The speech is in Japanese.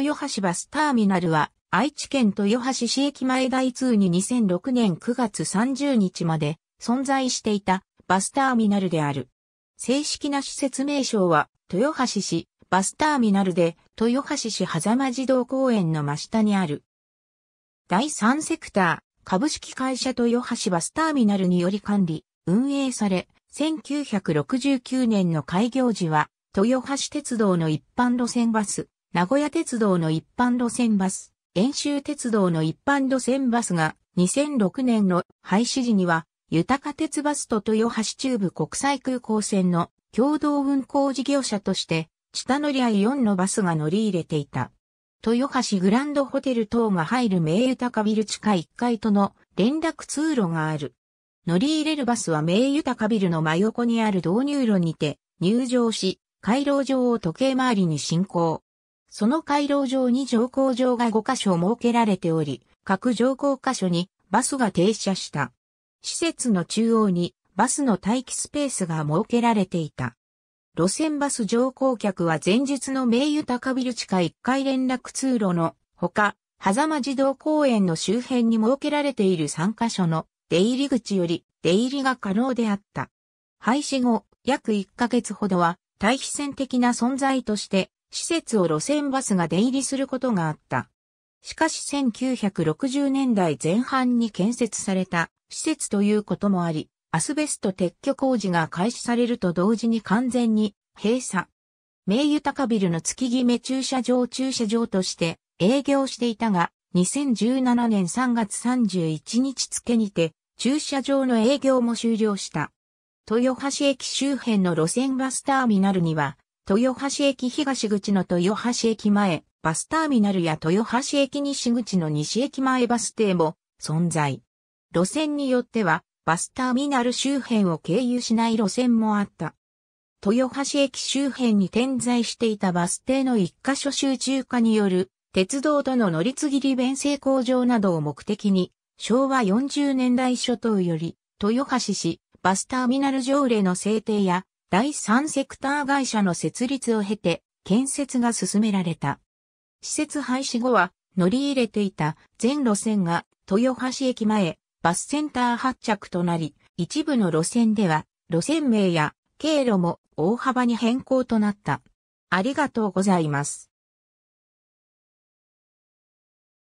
豊橋バスターミナルは、愛知県豊橋市駅前台通に2006年9月30日まで存在していたバスターミナルである。正式な施設名称は、豊橋市バスターミナルで、豊橋市狭間児童公園の真下にある。第3セクター、株式会社豊橋バスターミナルにより管理、運営され、1969年の開業時は、豊橋鉄道の一般路線バス、名古屋鉄道の一般路線バス、遠州鉄道の一般路線バスが2006年の廃止時には、豊か鉄バスと豊橋中部国際空港線の共同運行事業者として、チタノリアイ4のバスが乗り入れていた。豊橋グランドホテル等が入る名豊かビル地下1階との連絡通路がある。乗り入れるバスは名豊かビルの真横にある導入路にて入場し、回廊上を時計回りに進行。その回廊上に乗降場が5箇所設けられており、各乗降箇所にバスが停車した。施設の中央にバスの待機スペースが設けられていた。路線バス乗降客は前日の名湯高ビル地下1階連絡通路のほか、狭間児童公園の周辺に設けられている3カ所の出入り口より出入りが可能であった。廃止後、約1ヶ月ほどは対比戦的な存在として施設を路線バスが出入りすることがあった。しかし1960年代前半に建設された施設ということもあり、アスベスト撤去工事が開始されると同時に完全に閉鎖。名豊ビルの月決め駐車場駐車場として営業していたが、2017年3月31日付にて駐車場の営業も終了した。豊橋駅周辺の路線バスターミナルには豊橋駅東口の豊橋駅前バスターミナルや豊橋駅西口の西駅前バス停も存在。路線によってはバスターミナル周辺を経由しない路線もあった。豊橋駅周辺に点在していたバス停の一箇所集中化による鉄道との乗り継ぎ利便性向上などを目的に昭和40年代初頭より豊橋市バスターミナル条例の制定や第三セクター会社の設立を経て建設が進められた。施設廃止後は乗り入れていた全路線が豊橋駅前バスセンター発着となり、一部の路線では路線名や経路も大幅に変更となった。ありがとうございます。